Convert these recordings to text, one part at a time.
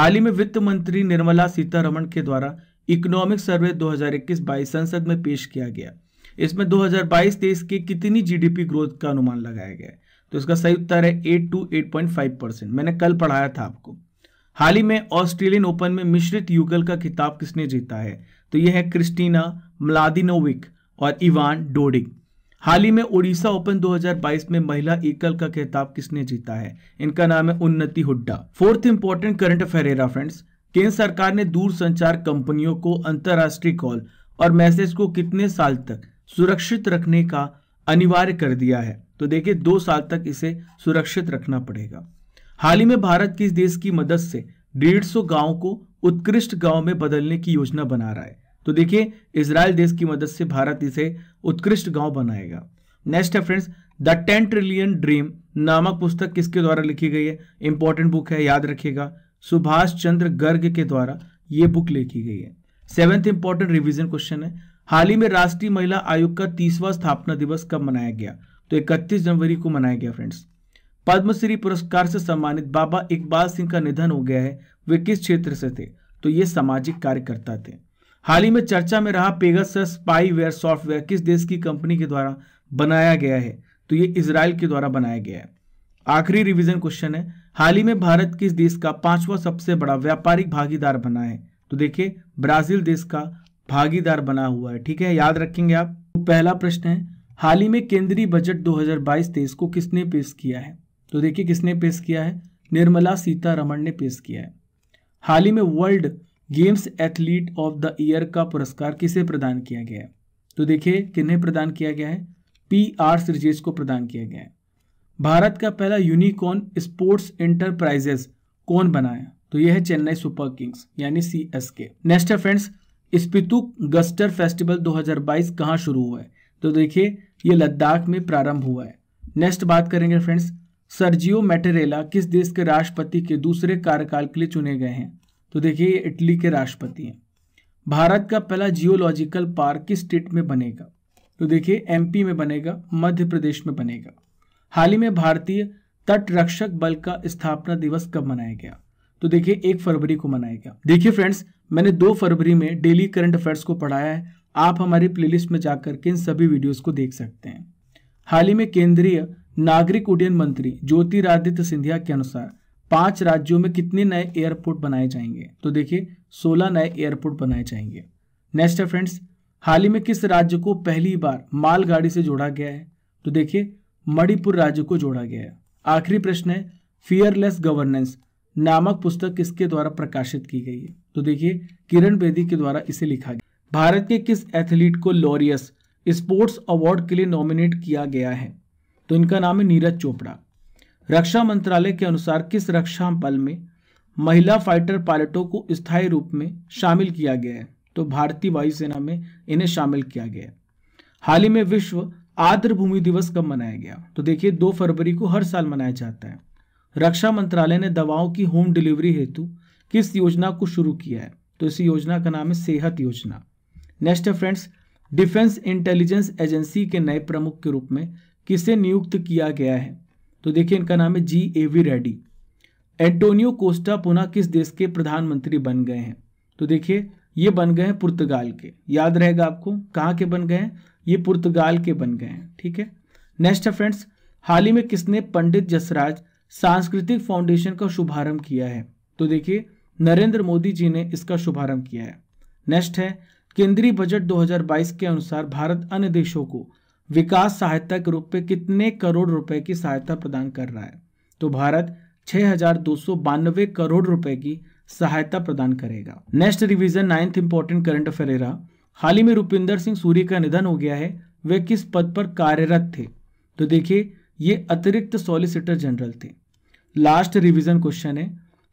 हाल ही में वित्त मंत्री निर्मला सीतारमण के द्वारा इकोनॉमिक सर्वे 2021-22 संसद में पेश किया गया इसमें 2022-23 की कितनी जीडीपी ग्रोथ का अनुमान लगाया गया है तो इसका सही उत्तर है 8 टू 8.5 परसेंट मैंने कल पढ़ाया था आपको हाल ही में ऑस्ट्रेलियन ओपन में मिश्रित युगल का खिताब किसने जीता है तो यह है क्रिस्टीना मलादिनोविक और इवान डोडिक हाल ही में ओडिशा ओपन 2022 में महिला एकल का खिताब किसने जीता है इनका नाम है Unnati Hooda fourth important current affair हेरा फ्रेंड्स केंद्र सरकार ने दूर संचार कंपनियों को अंतरराष्ट्रीय कॉल और मैसेज को कितने साल तक सुरक्षित रखने का अनिवार्य कर दिया है तो देखिए दो साल तक इसे सुरक्षित रखना पड़ेगा हाल ही में भारत किस देश की मदद से डेढ़ सौ गाँव को उत्कृष्ट गाँव में बदलने की योजना बना रहा है तो देखिए इसराइल देश की मदद से भारत इसे उत्कृष्ट गांव बनाएगा नेक्स्ट है friends the ten trillion dream नामक पुस्तक किसके द्वारा लिखी गई है इंपॉर्टेंट बुक है याद रखिएगा सुभाष चंद्र गर्ग के द्वारा ये बुक लिखी गई है सेवेंथ इंपॉर्टेंट रिविजन क्वेश्चन है हाल ही में राष्ट्रीय महिला आयोग का तीसवा स्थापना दिवस कब मनाया गया तो इकतीस जनवरी को मनाया गया फ्रेंड्स पद्मश्री पुरस्कार से सम्मानित बाबा इकबाल सिंह का निधन हो गया है वे किस क्षेत्र से थे तो ये सामाजिक कार्यकर्ता थे हाल ही में चर्चा में रहा पेगस स्पाईवेयर सॉफ्टवेयर किस देश की कंपनी के द्वारा बनाया गया है तो ये इसराइल के द्वारा बनाया गया है आखिरी रिविजन क्वेश्चन है हाल ही में भारत किस देश का पांचवा सबसे बड़ा व्यापारिक भागीदार बना है तो देखिये ब्राजील देश का भागीदार बना हुआ है ठीक है याद रखेंगे आप तो पहला प्रश्न है हाल ही में केंद्रीय बजट 2022-23 को किसने पेश किया है तो देखिए किसने पेश किया है निर्मला सीतारमण ने पेश किया है हाल ही में world games athlete of the year का पुरस्कार किसे प्रदान किया गया है तो देखिए किन्हें प्रदान किया गया है पी आर सृजेश को प्रदान किया गया है भारत का पहला यूनिकॉर्न स्पोर्ट्स इंटरप्राइजेस कौन बनाया तो यह है चेन्नई सुपर किंग्स यानी सी एस के नेक्स्ट है फ्रेंड्स स्पितु गस्टर फेस्टिवल 2022 कहाँ शुरू हुआ है तो देखिए ये लद्दाख में प्रारंभ हुआ है नेक्स्ट बात करेंगे फ्रेंड्स सर्जियो मेटेरेला किस देश के राष्ट्रपति के दूसरे कार्यकाल के लिए चुने गए हैं तो देखिए इटली के राष्ट्रपति हैं भारत का पहला जियोलॉजिकल पार्क किस स्टेट में बनेगा तो देखिए एमपी में बनेगा मध्य प्रदेश में बनेगा हाल ही में भारतीय तटरक्षक बल का स्थापना दिवस कब मनाया गया तो देखिए एक फरवरी को मनाया गया देखिए फ्रेंड्स मैंने दो फरवरी में डेली करंट अफेयर्स को पढ़ाया है आप हमारी प्लेलिस्ट में जाकर के इन सभी वीडियोस को देख सकते हैं हाल ही में केंद्रीय नागरिक उड्डयन मंत्री ज्योतिरादित्य सिंधिया के अनुसार पांच राज्यों में कितने नए एयरपोर्ट बनाए जाएंगे तो देखिए सोलह नए एयरपोर्ट बनाए जाएंगे नेक्स्ट है फ्रेंड्स हाल ही में किस राज्य को पहली बार मालगाड़ी से जोड़ा गया है तो देखिए मणिपुर राज्य को जोड़ा गया है आखिरी प्रश्न है फियरलेस गवर्नेंस नामक पुस्तक किसके द्वारा प्रकाशित की गई है तो देखिए किरण बेदी के द्वारा इसे लिखा गया भारत के किस एथलीट को लॉरियस स्पोर्ट्स अवार्ड के लिए नॉमिनेट किया गया है तो इनका नाम है नीरज चोपड़ा रक्षा मंत्रालय के अनुसार किस रक्षा बल में महिला फाइटर पायलटों को स्थायी रूप में शामिल किया गया है तो भारतीय वायुसेना में इन्हें शामिल किया गया है हाल ही में विश्व आर्द्र भूमि दिवस कब मनाया गया तो देखिए दो फरवरी को हर साल मनाया जाता है रक्षा मंत्रालय ने दवाओं की होम डिलीवरी हेतु किस योजना को शुरू किया है तो इस योजना का नाम है सेहत योजना नेक्स्ट है फ्रेंड्स डिफेंस इंटेलिजेंस एजेंसी के नए प्रमुख के रूप में किसे नियुक्त किया गया है तो देखिए इनका नाम है G A V Reddy Antonio Costa पुनः किस देश के प्रधानमंत्री बन गए हैं तो देखिए ये बन गए हैं पुर्तगाल के याद रहेगा आपको कहाँ के बन गए हैं ये पुर्तगाल के बन गए हैं ठीक है नेक्स्ट है फ्रेंड्स हाल ही में किसने पंडित जसराज सांस्कृतिक फाउंडेशन का शुभारंभ किया है तो देखिए नरेंद्र मोदी जी ने इसका शुभारंभ किया है नेक्स्ट है केंद्रीय बजट 2022 के अनुसार भारत अन्य देशों को विकास सहायता के रूप में कितने करोड़ रुपए की सहायता प्रदान कर रहा है तो भारत छह करोड़ रुपए की सहायता प्रदान करेगा next revision ninth important current affair हाल ही में रुपिंदर सिंह सूरी का निधन हो गया है वे किस पद पर कार्यरत थे तो देखिए ये अतिरिक्त सॉलिसिटर जनरल थे लास्ट रिवीजन क्वेश्चन है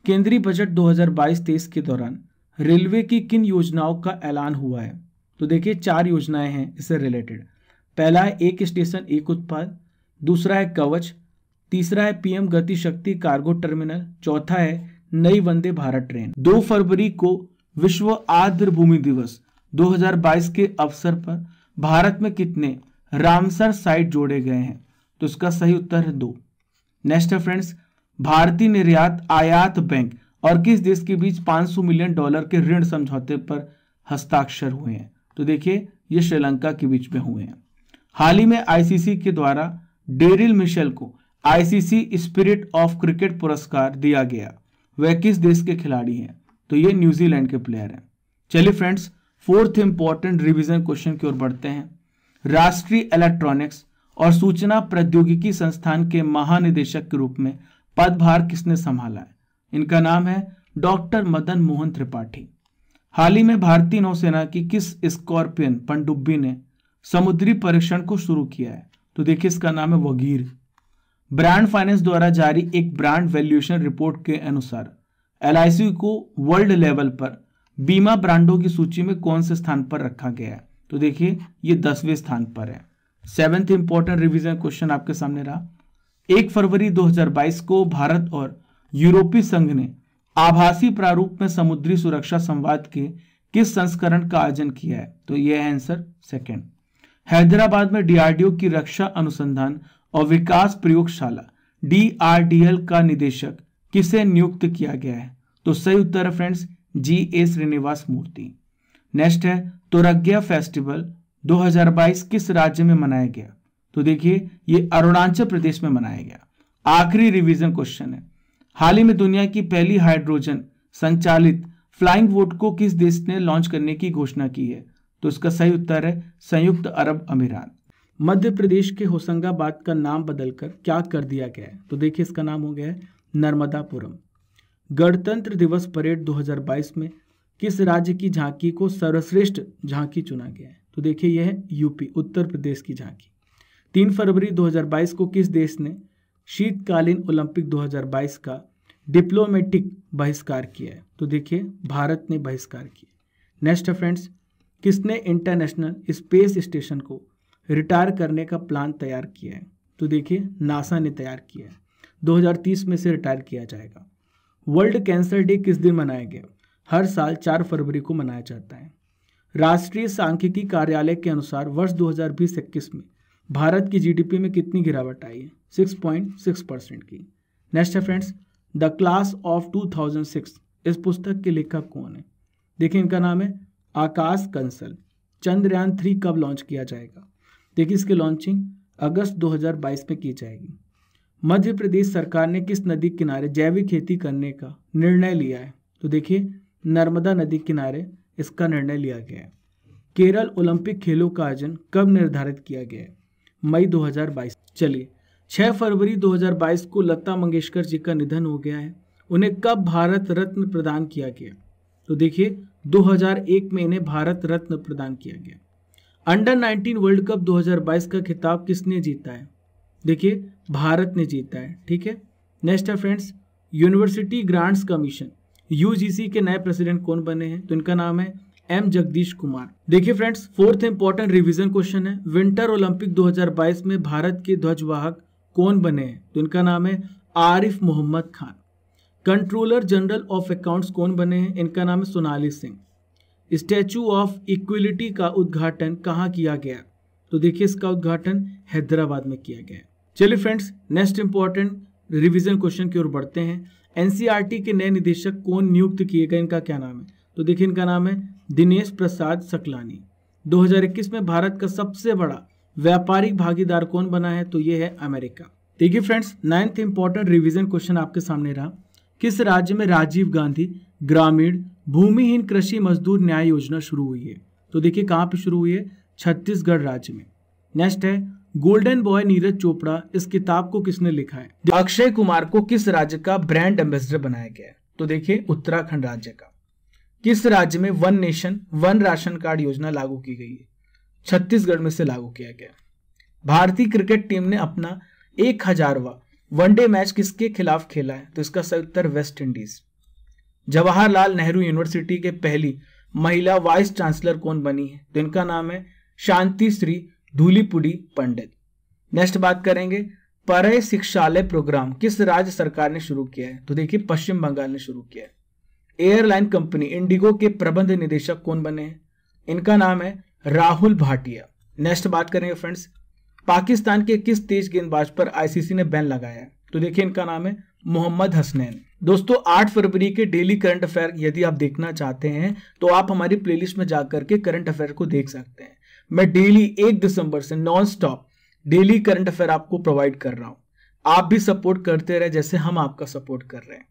केंद्रीय बजट 2022-23 के दौरान रेलवे की किन योजनाओं का ऐलान हुआ है तो देखिए चार योजनाएं हैं इससे रिलेटेड पहला है एक स्टेशन एक उत्पाद दूसरा है कवच तीसरा है पीएम गति शक्ति कार्गो टर्मिनल चौथा है नई वंदे भारत ट्रेन दो फरवरी को विश्व आर्द्र भूमि दिवस 2022 के अवसर पर भारत में कितने रामसर साइट जोड़े गए हैं तो इसका सही उत्तर है दो नेक्स्ट है फ्रेंड्स भारतीय निर्यात आयात बैंक और किस देश के बीच 500 मिलियन डॉलर के ऋण समझौते पर हस्ताक्षर हुए हैं तो देखिए ये श्रीलंका के बीच में हुए हैं हाल ही में आईसीसी के द्वारा डेरिल मिशेल को आईसीसी स्पिरिट ऑफ क्रिकेट पुरस्कार दिया गया वह किस देश के खिलाड़ी हैं तो ये न्यूजीलैंड के प्लेयर हैं चलिए friends fourth important revision question की ओर बढ़ते हैं राष्ट्रीय इलेक्ट्रॉनिक्स और सूचना प्रौद्योगिकी संस्थान के महानिदेशक के रूप में पदभार किसने संभाला है इनका नाम है डॉक्टर मदन मोहन त्रिपाठी हाल ही में भारतीय नौसेना की किस स्कॉर्पियन पनडुब्बी ने समुद्री परीक्षण को शुरू किया है तो देखिए इसका नाम है वगीर ब्रांड फाइनेंस द्वारा जारी एक ब्रांड वैल्यूएशन रिपोर्ट के अनुसार एल को वर्ल्ड लेवल पर बीमा ब्रांडों की सूची में कौन से स्थान पर रखा गया है तो देखिए ये दसवें स्थान पर है सेवेंथ इंपॉर्टेंट रिवीजन क्वेश्चन आपके सामने रहा एक फरवरी 2022 को भारत और यूरोपीय संघ ने आभासी प्रारूप में समुद्री सुरक्षा संवाद के किस संस्करण का आयोजन किया है तो यह आंसर सेकेंड हैदराबाद में डीआरडीओ की रक्षा अनुसंधान और विकास प्रयोगशाला डीआरडीएल का निदेशक किसे नियुक्त किया गया है तो सही उत्तर है friends G A Srinivas Murthy next है तोरग्या फेस्टिवल 2022 किस राज्य में मनाया गया तो देखिए ये अरुणाचल प्रदेश में मनाया गया आखिरी रिवीजन क्वेश्चन है हाल ही में दुनिया की पहली हाइड्रोजन संचालित फ्लाइंग वोट को किस देश ने लॉन्च करने की घोषणा की है तो इसका सही उत्तर है संयुक्त अरब अमीरात मध्य प्रदेश के होशंगाबाद का नाम बदलकर क्या कर दिया गया है तो देखिए इसका नाम हो गया है नर्मदापुरम गणतंत्र दिवस परेड 2022 में किस राज्य की झांकी को सर्वश्रेष्ठ झांकी चुना गया है तो देखिए यह है यूपी उत्तर प्रदेश की झांकी तीन फरवरी 2022 को किस देश ने शीतकालीन ओलंपिक 2022 का डिप्लोमेटिक बहिष्कार किया है तो देखिए भारत ने बहिष्कार किया नेक्स्ट है फ्रेंड्स किसने इंटरनेशनल स्पेस स्टेशन को रिटायर करने का प्लान तैयार किया है तो देखिए नासा ने तैयार किया है 2030 में से रिटायर किया जाएगा वर्ल्ड कैंसर डे किस दिन मनाया गया हर साल 4 फरवरी को मनाया जाता है राष्ट्रीय सांख्यिकी कार्यालय के अनुसार वर्ष दो हज़ार में भारत की जीडीपी में कितनी गिरावट आई है सिक्स परसेंट की नेक्स्ट है फ्रेंड्स द क्लास ऑफ 2006 इस पुस्तक के लेखक कौन है देखिए इनका नाम है आकाश कंसल चंद्रयान थ्री कब लॉन्च किया जाएगा देखिए इसकी लॉन्चिंग अगस्त 2022 में की जाएगी मध्य प्रदेश सरकार ने किस नदी किनारे जैविक खेती करने का निर्णय लिया है तो देखिए नर्मदा नदी किनारे इसका निर्णय लिया गया है केरल ओलंपिक खेलों का आयोजन कब निर्धारित किया गया है मई 2022 चलिए 6 फरवरी 2022 को लता मंगेशकर जी का निधन हो गया है उन्हें कब भारत रत्न प्रदान किया गया तो देखिए 2001 में इन्हें भारत रत्न प्रदान किया गया अंडर 19 वर्ल्ड कप 2022 का खिताब किसने जीता है देखिए भारत ने जीता है ठीक है नेक्स्ट है friends university grants commission UGC के नए प्रेसिडेंट कौन बने हैं तो इनका नाम है एम जगदीश कुमार देखिए friends fourth important revision question है विंटर ओलंपिक 2022 में भारत के ध्वजवाहक कौन बने हैं तो इनका नाम है Arif Mohammad Khan controller general of accounts कौन बने हैं इनका नाम है Sonali Singh statue of equality का उद्घाटन कहाँ किया गया तो देखिए इसका उद्घाटन हैदराबाद में किया गया चलिए friends next important revision question की ओर बढ़ते हैं एनसीईआरटी e के नए निदेशक कौन नियुक्त किए गए इनका क्या नाम है तो देखिए इनका नाम है दिनेश प्रसाद सकलानी 2021 में भारत का सबसे बड़ा व्यापारिक भागीदार कौन बना है तो ये है अमेरिका देखिए friends ninth important revision question आपके सामने रहा किस राज्य में राजीव गांधी ग्रामीण भूमिहीन कृषि मजदूर न्याय योजना शुरू हुई है तो देखिए कहाँ पर शुरू हुई है छत्तीसगढ़ राज्य में नेक्स्ट है गोल्डन बॉय नीरज चोपड़ा इस किताब को किसने लिखा है अक्षय कुमार को किस राज्य का ब्रांड एम्बेसडर बनाया गया है तो देखिए उत्तराखंड राज्य का किस राज्य में one nation one ration card योजना लागू की गई है छत्तीसगढ़ में से लागू किया गया भारतीय क्रिकेट टीम ने अपना एक हजारवा वनडे मैच किसके खिलाफ खेला है तो इसका सही उत्तर West Indies Jawaharlal Nehru university के पहली महिला वाइस चांसलर कौन बनी है तो इनका नाम है शांति श्री धूलीपुड़ी पंडित नेक्स्ट बात करेंगे परय शिक्षालय प्रोग्राम किस राज्य सरकार ने शुरू किया है तो देखिए पश्चिम बंगाल ने शुरू किया है एयरलाइन कंपनी इंडिगो के प्रबंध निदेशक कौन बने हैं इनका नाम है राहुल भाटिया नेक्स्ट बात करेंगे फ्रेंड्स पाकिस्तान के किस तेज गेंदबाज पर आईसीसी ने बैन लगाया है तो देखिए इनका नाम है मोहम्मद हसनैन दोस्तों 8 फरवरी के डेली करंट अफेयर यदि आप देखना चाहते हैं तो आप हमारी प्लेलिस्ट में जाकर के करंट अफेयर को देख सकते हैं मैं डेली एक दिसंबर से non stop daily current affair आपको प्रोवाइड कर रहा हूँ आप भी सपोर्ट करते रहे जैसे हम आपका सपोर्ट कर रहे हैं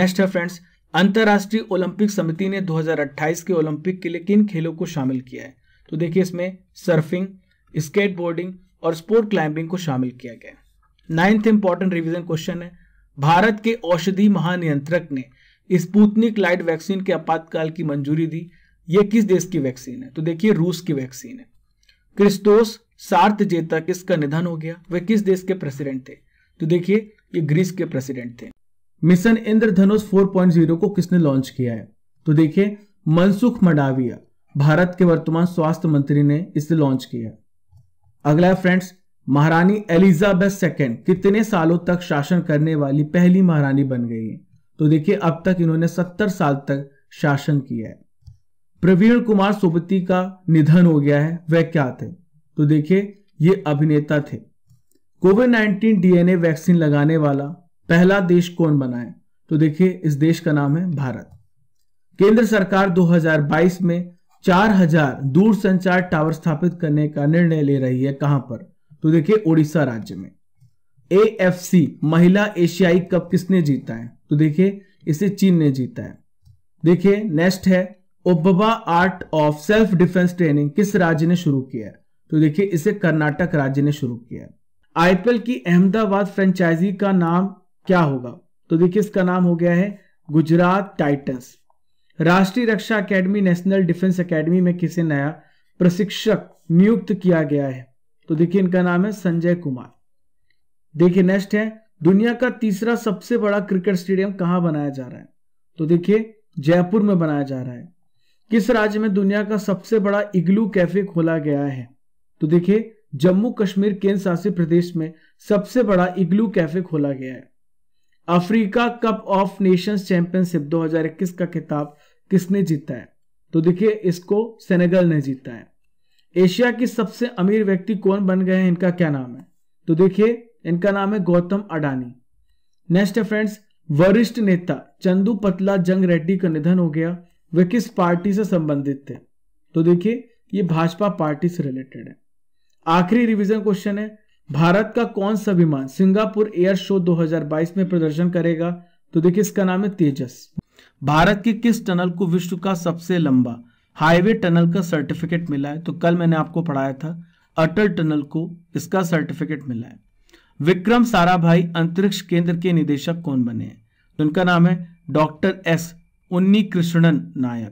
नेक्स्ट है फ्रेंड्स अंतर्राष्ट्रीय ओलंपिक समिति ने 2028 के ओलंपिक के लिए किन खेलों को शामिल किया है तो देखिए इसमें सर्फिंग स्केटबोर्डिंग और स्पोर्ट क्लाइंबिंग को शामिल किया गया नाइन्थ इंपॉर्टेंट रिविजन क्वेश्चन है भारत के औषधि महानियंत्रक ने स्पूतनिक लाइट वैक्सीन के आपातकाल की मंजूरी दी ये किस देश की वैक्सीन है तो देखिए रूस की वैक्सीन है क्रिस्तोस सार्थ जेता किसका निधन हो गया वह किस देश के प्रेसिडेंट थे तो देखिए ये ग्रीस के प्रेसिडेंट थे मिशन इंद्रधनुष 4.0 को किसने लॉन्च किया है तो देखिए मनसुख मडाविया भारत के वर्तमान स्वास्थ्य मंत्री ने इसे लॉन्च किया है अगला है फ्रेंड्स महारानी एलिजाबेथ सेकेंड कितने सालों तक शासन करने वाली पहली महारानी बन गई है तो देखिए अब तक इन्होंने सत्तर साल तक शासन किया है प्रवीण कुमार सोबती का निधन हो गया है वह क्या थे तो देखिए ये अभिनेता थे कोविड नाइन्टीन डीएनए वैक्सीन लगाने वाला पहला देश कौन बना है तो देखिए इस देश का नाम है भारत केंद्र सरकार 2022 में चार हजार दूरसंचार टावर स्थापित करने का निर्णय ले रही है कहां पर तो देखिए ओडिशा राज्य में ए महिला एशियाई कप किसने जीता है तो देखिए इसे चीन ने जीता है देखिए नेक्स्ट है ओबा art of self defence training किस राज्य ने शुरू किया है तो देखिए इसे कर्नाटक राज्य ने शुरू किया है आईपीएल की अहमदाबाद फ्रेंचाइजी का नाम क्या होगा तो देखिए इसका नाम हो गया है गुजरात टाइटंस राष्ट्रीय रक्षा अकेडमी नेशनल डिफेंस अकेडमी में किसे नया प्रशिक्षक नियुक्त किया गया है तो देखिए इनका नाम है संजय कुमार देखिए नेक्स्ट है दुनिया का तीसरा सबसे बड़ा क्रिकेट स्टेडियम कहां बनाया जा रहा है तो देखिए जयपुर में बनाया जा रहा है किस राज्य में दुनिया का सबसे बड़ा इग्लू कैफे खोला गया है तो देखिए जम्मू कश्मीर केंद्र शासित प्रदेश में सबसे बड़ा इग्लू कैफे खोला गया है Africa cup of nations championship 2021 का खिताब किसने जीता है तो देखिए इसको सेनेगल ने जीता है एशिया की सबसे अमीर व्यक्ति कौन बन गए हैं इनका क्या नाम है तो देखिए इनका नाम है गौतम अडानी नेक्स्ट है फ्रेंड्स वरिष्ठ नेता चंदू पतला जंग रेड्डी का निधन हो गया वे किस पार्टी से संबंधित थे तो देखिए ये भाजपा पार्टी से रिलेटेड है आखिरी रिवीजन क्वेश्चन है भारत का कौन सा विमान सिंगापुर एयर शो 2022 में प्रदर्शन करेगा तो देखिए इसका नाम है तेजस भारत के किस टनल को विश्व का सबसे लंबा हाईवे टनल का सर्टिफिकेट मिला है तो कल मैंने आपको पढ़ाया था अटल टनल को इसका सर्टिफिकेट मिला है विक्रम साराभाई अंतरिक्ष केंद्र के निदेशक कौन बने हैं तो उनका नाम है डॉक्टर एस उन्नी कृष्णन नायर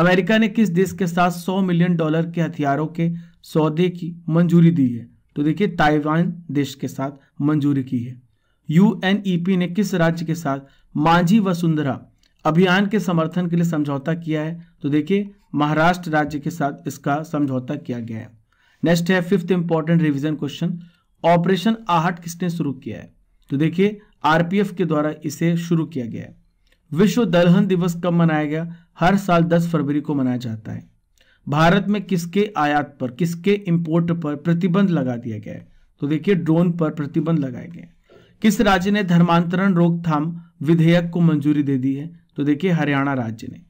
अमेरिका ने किस देश के साथ 100 मिलियन डॉलर के हथियारों के सौदे की मंजूरी दी है तो देखिए ताइवान देश के साथ मंजूरी की है यूएनईपी ने किस राज्य के साथ मांझी वसुंधरा अभियान के समर्थन के लिए समझौता किया है तो देखिए महाराष्ट्र राज्य के साथ इसका समझौता किया गया है नेक्स्ट है fifth important revision question operation आहट किसने शुरू किया है तो देखिए आरपीएफ के द्वारा इसे शुरू किया गया है विश्व दलहन दिवस कब मनाया गया हर साल 10 फरवरी को मनाया जाता है भारत में किसके आयात पर किसके इंपोर्ट पर प्रतिबंध लगा दिया गया है तो देखिए ड्रोन पर प्रतिबंध लगाए गए किस राज्य ने धर्मांतरण रोकथाम विधेयक को मंजूरी दे दी है तो देखिए हरियाणा राज्य ने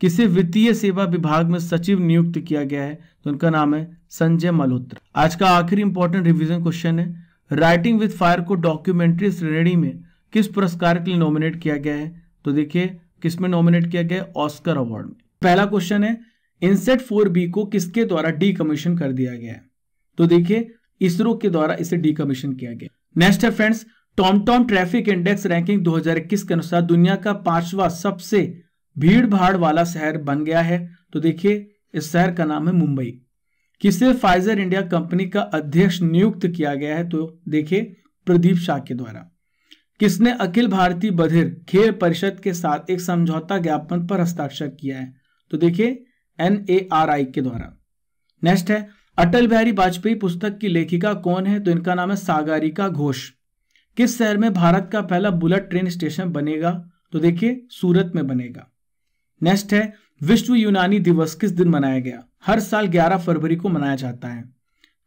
किसे वित्तीय सेवा विभाग में सचिव नियुक्त किया गया है तो उनका नाम है संजय मल्होत्रा आज का आखिरी इंपॉर्टेंट रिविजन क्वेश्चन है राइटिंग विद फायर को डॉक्यूमेंट्री श्रेणी में किस पुरस्कार के लिए नॉमिनेट किया गया है तो देखिए किसमें नॉमिनेट किया गया है ऑस्कर अवार्ड में पहला क्वेश्चन है इनसेट फोर बी को किसके द्वारा डी कमीशन कर दिया गया है तो देखिए इसरो के द्वारा इसे डी कमीशन किया गया नेक्स्ट है friends TomTom traffic index ranking 2021 के अनुसार दुनिया का पांचवा सबसे भीड़ भाड़ वाला शहर बन गया है तो देखिए इस शहर का नाम है मुंबई किसे फाइजर इंडिया कंपनी का अध्यक्ष नियुक्त किया गया है तो देखिए प्रदीप शाह के द्वारा किसने अखिल भारतीय बधिर खेल परिषद के साथ एक समझौता ज्ञापन पर हस्ताक्षर किया है तो देखिए एन ए आर आई के द्वारा नेक्स्ट है अटल बिहारी वाजपेयी पुस्तक की लेखिका कौन है तो इनका नाम है सागारिका घोष किस शहर में भारत का पहला बुलेट ट्रेन स्टेशन बनेगा तो देखिए सूरत में बनेगा नेक्स्ट है विश्व यूनानी दिवस किस दिन मनाया गया हर साल 11 फरवरी को मनाया जाता है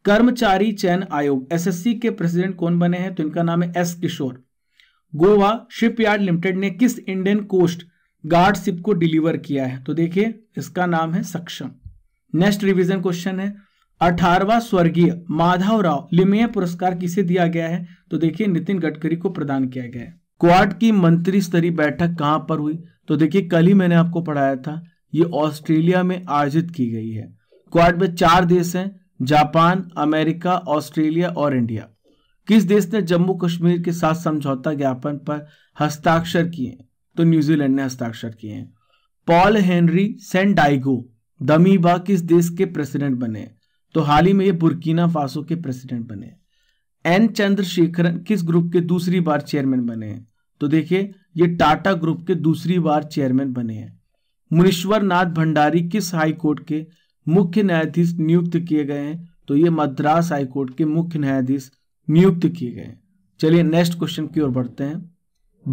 कर्मचारी चयन आयोग एसएससी के प्रेसिडेंट कौन बने हैं तो इनका नाम है S Kishore Goa shipyard limited ने किस इंडियन कोस्ट गार्ड शिप को डिलीवर किया है तो देखिए इसका नाम है सक्षम नेक्स्ट रिविजन क्वेश्चन है अठारवा स्वर्गीय माधव राव लिमेय पुरस्कार किसे दिया गया है तो देखिए नितिन गडकरी को प्रदान किया गया है क्वाड की मंत्री स्तरीय बैठक कहाँ पर हुई तो देखिए कल ही मैंने आपको पढ़ाया था ये ऑस्ट्रेलिया में आयोजित की गई है क्वाड में चार देश हैं जापान अमेरिका ऑस्ट्रेलिया और इंडिया किस देश ने जम्मू कश्मीर के साथ समझौता ज्ञापन पर हस्ताक्षर किए तो न्यूजीलैंड ने हस्ताक्षर किए हैं पॉल हेनरी सेंडाइगो दमीबा किस देश के प्रेसिडेंट बने तो हाल ही में ये बुरकीना फासो के प्रेसिडेंट बने एन चंद्रशेखरन किस ग्रुप के दूसरी बार चेयरमैन बने हैं तो देखिए ये टाटा ग्रुप के दूसरी बार चेयरमैन बने हैं मुनीश्वर नाथ भंडारी किस हाई कोर्ट के मुख्य न्यायाधीश नियुक्त किए गए हैं तो ये मद्रास हाई कोर्ट के मुख्य न्यायाधीश नियुक्त किए गए हैं चलिए नेक्स्ट क्वेश्चन की ओर बढ़ते हैं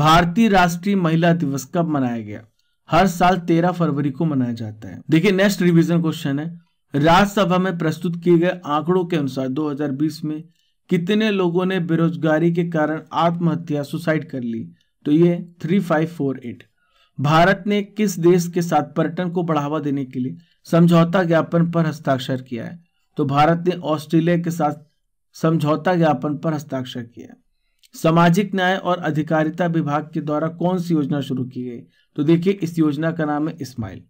भारतीय राष्ट्रीय महिला दिवस कब मनाया गया हर साल तेरह फरवरी को मनाया जाता है देखिए नेक्स्ट रिविजन क्वेश्चन है राज्यसभा में प्रस्तुत किए गए आंकड़ों के अनुसार 2020 में कितने लोगों ने बेरोजगारी के कारण आत्महत्या सुसाइड कर ली तो ये 3548 भारत ने किस देश के साथ पर्यटन को बढ़ावा देने के लिए समझौता ज्ञापन पर हस्ताक्षर किया है तो भारत ने ऑस्ट्रेलिया के साथ समझौता ज्ञापन पर हस्ताक्षर किया है सामाजिक न्याय और अधिकारिता विभाग के द्वारा कौन सी योजना शुरू की गई तो देखिए इस योजना का नाम है स्माइल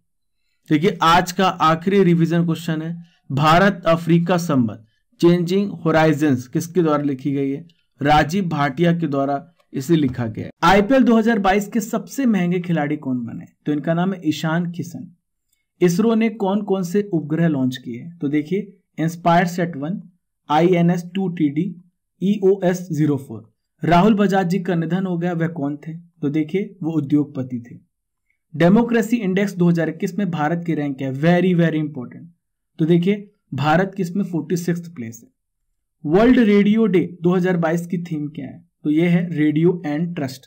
है आज का आखिरी रिवीजन क्वेश्चन है भारत अफ्रीका संबंध चेंजिंग होराइजन किसके द्वारा लिखी गई है राजीव भाटिया के द्वारा इसे लिखा गया है आईपीएल 2022 के सबसे महंगे खिलाड़ी कौन बने तो इनका नाम है ईशान किशन इसरो ने कौन कौन से उपग्रह लॉन्च किए तो देखिए inspire set one I N S two T D E O S zero four Rahul Bajaj ji का निधन हो गया वह कौन थे तो देखिए वो उद्योगपति थे डेमोक्रेसी इंडेक्स 2021 में भारत की रैंक है वेरी वेरी इंपॉर्टेंट तो देखिए भारत किस में फोर्टी प्लेस है वर्ल्ड रेडियो डे 2022 की थीम क्या है तो ये है रेडियो एंड ट्रस्ट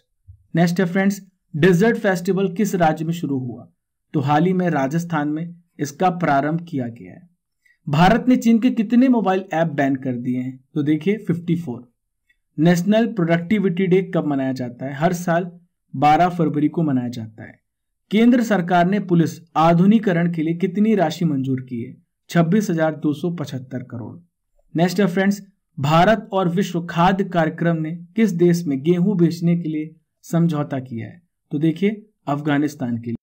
नेक्स्ट है फ्रेंड्स डेजर्ट फेस्टिवल किस राज्य में शुरू हुआ तो हाल ही में राजस्थान में इसका प्रारंभ किया गया है भारत ने चीन के कितने मोबाइल ऐप बैन कर दिए हैं तो देखिए 54 नेशनल प्रोडक्टिविटी डे कब मनाया जाता है हर साल 12 फरवरी को मनाया जाता है केंद्र सरकार ने पुलिस आधुनिकरण के लिए कितनी राशि मंजूर की है छब्बीस हजार दो सौ पचहत्तर करोड़ नेक्स्ट फ्रेंड्स भारत और विश्व खाद्य कार्यक्रम ने किस देश में गेहूं बेचने के लिए समझौता किया है तो देखिए अफगानिस्तान के लिए